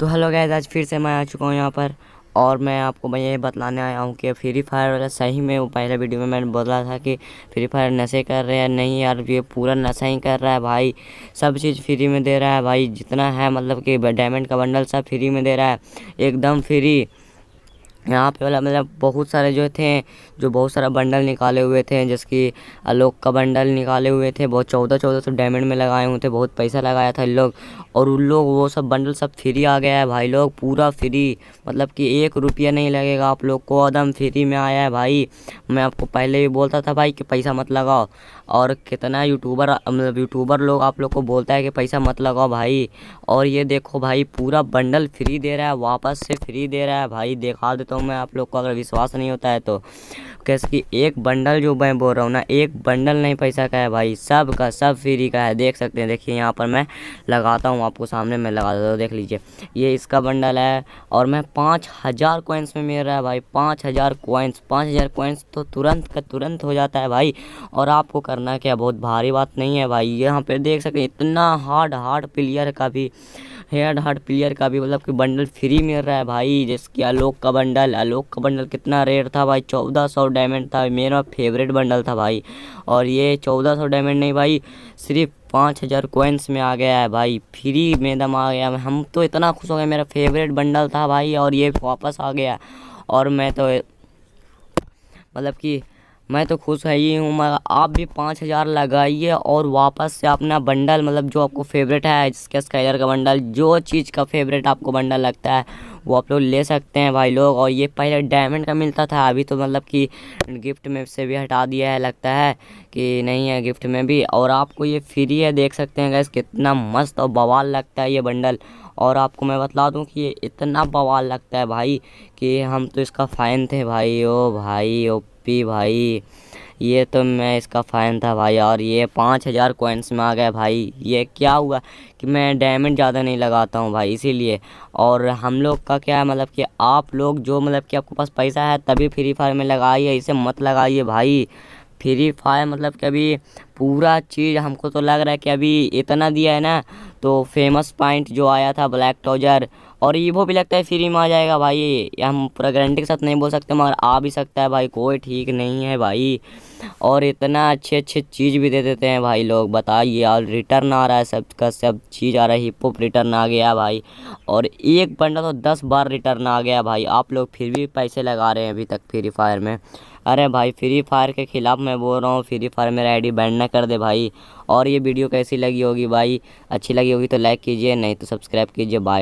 तो hello guys आज फिर से मैं आ चुका हूँ यहाँ पर और मैं आपको ये बतलाने आया हूँ कि फ्री फायर वाला सही में वो पहले वीडियो में मैंने बोला था कि फ्री फायर नशे कर रहे हैं नहीं यार ये पूरा नशा ही कर रहा है भाई सब चीज़ फ्री में दे रहा है भाई जितना है मतलब कि डायमंड का बंडल सब फ्री में दे रहा है एकदम फ्री यहाँ पे वाला मतलब बहुत सारे जो थे जो बहुत सारा बंडल निकाले हुए थे जिसकी आलोक का बंडल निकाले हुए थे बहुत चौदह चौदह सौ डायमंड में लगाए हुए थे बहुत पैसा लगाया था इन लोग और उन लोग वो सब बंडल सब फ्री आ गया है भाई लोग पूरा फ्री मतलब कि एक रुपया नहीं लगेगा आप लोग को एकदम फ्री में आया है भाई मैं आपको पहले भी बोलता था भाई कि पैसा मत लगाओ और कितना यूट्यूबर मतलब यूट्यूबर लोग आप लोग को बोलता है कि पैसा मत लगाओ भाई और ये देखो भाई पूरा बंडल फ्री दे रहा है वापस से फ्री दे रहा है भाई दिखा देता तो सकता तो हूँ मैं आप लोग को अगर विश्वास नहीं होता है तो कैसे कि एक बंडल जो मैं बोल रहा हूँ ना एक बंडल नहीं पैसा का है भाई सब का सब फ्री का है देख सकते हैं देखिए यहाँ पर मैं लगाता हूँ आपको सामने मैं लगा देता हूँ देख लीजिए ये इसका बंडल है और मैं पाँच हज़ार कोइंस में मिल रहा है भाई पाँच हज़ार कोइंस पाँच हज़ार कोइंस तो तुरंत का तुरंत हो जाता है भाई और आपको करना क्या बहुत भारी बात नहीं है भाई यहाँ पर देख सकते हैं इतना हार्ड हार्ड प्लेयर का भी हेड हार्ड प्लेयर का भी मतलब कि बंडल फ्री मिल रहा है भाई जिसकी आलोक का बंडल आलोक का बंडल कितना रेट था भाई चौदह सौ डायमंड था मेरा फेवरेट बंडल था भाई और ये चौदह सौ डायमंड नहीं भाई सिर्फ पाँच हज़ार कोइंस में आ गया है भाई फ्री में दम आ गया हम तो इतना खुश हो गए मेरा फेवरेट बंडल था भाई और ये वापस आ गया और मैं तो मतलब कि मैं तो खुश है ही हूँ मगर आप भी पाँच हज़ार लगाइए और वापस से अपना बंडल मतलब जो आपको फेवरेट है जिसके स्काइलर का बंडल जो चीज़ का फेवरेट आपको बंडल लगता है वो आप लोग ले सकते हैं भाई लोग और ये पहले डायमंड का मिलता था अभी तो मतलब कि गिफ्ट में से भी हटा दिया है लगता है कि नहीं है गिफ्ट में भी और आपको ये फ्री है देख सकते हैं गैस कितना मस्त और बवाल लगता है ये बंडल और आपको मैं बता दूं कि ये इतना बवाल लगता है भाई कि हम तो इसका फैन थे भाई ओ भाई ओपी भाई ये तो मैं इसका फ़ैन था भाई और ये पाँच हज़ार कोइंस में आ गया भाई ये क्या हुआ कि मैं डायमंड ज़्यादा नहीं लगाता हूँ भाई इसीलिए और हम लोग का क्या है मतलब कि आप लोग जो मतलब कि आपके पास पैसा है तभी फ्री फायर में लगाइए इसे मत लगाइए भाई फ्री फायर मतलब कि अभी पूरा चीज़ हमको तो लग रहा है कि अभी इतना दिया है ना तो फेमस पॉइंट जो आया था ब्लैक टॉजर और ईवो भी लगता है फ्री में आ जाएगा भाई हम पूरा गारंटी के साथ नहीं बोल सकते मगर आ भी सकता है भाई कोई ठीक नहीं है भाई और इतना अच्छे अच्छे चीज़ भी दे देते हैं भाई लोग बताइए और रिटर्न आ रहा है सब का सब चीज़ आ रहा है हिप रिटर्न आ गया भाई और एक बंडल तो दस बार रिटर्न आ गया भाई आप लोग फिर भी पैसे लगा रहे हैं अभी तक फ्री फायर में अरे भाई फ्री फायर के ख़िलाफ़ मैं बोल रहा हूँ फ्री फायर मेरा डी बैंड ना कर दे भाई और ये वीडियो कैसी लगी होगी भाई अच्छी लगी होगी तो लाइक कीजिए नहीं तो सब्सक्राइब कीजिए बाय